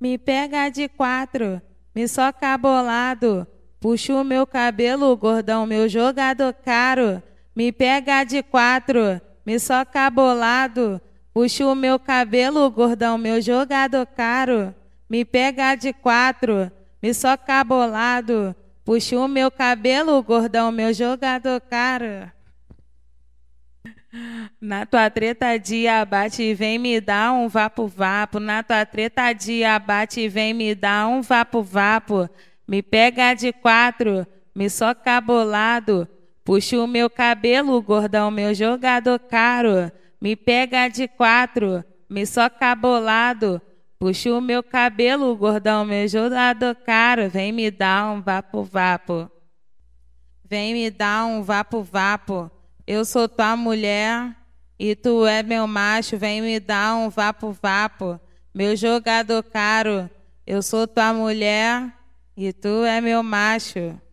Me pega de quatro, me soca bolado. Puxa o meu cabelo, gordão, meu jogado caro. Me pega de quatro, me soca bolado. Puxa o meu cabelo, gordão, meu jogado caro. Me pega de quatro, me soca bolado. Puxa o meu cabelo, gordão, meu jogado caro. Na tua treta de abate, vem me dar um vapo-vapo. Na tua treta de abate, vem me dar um vapo-vapo. Me pega de quatro, me soca bolado. Puxa o meu cabelo, gordão, meu jogador caro. Me pega de quatro, me soca bolado. Puxa o meu cabelo, gordão, meu jogador caro. Vem me dar um vapo-vapo. Vem me dar um vapo-vapo. Eu sou tua mulher e tu é meu macho, vem me dar um vapo-vapo. Meu jogador caro, eu sou tua mulher e tu é meu macho.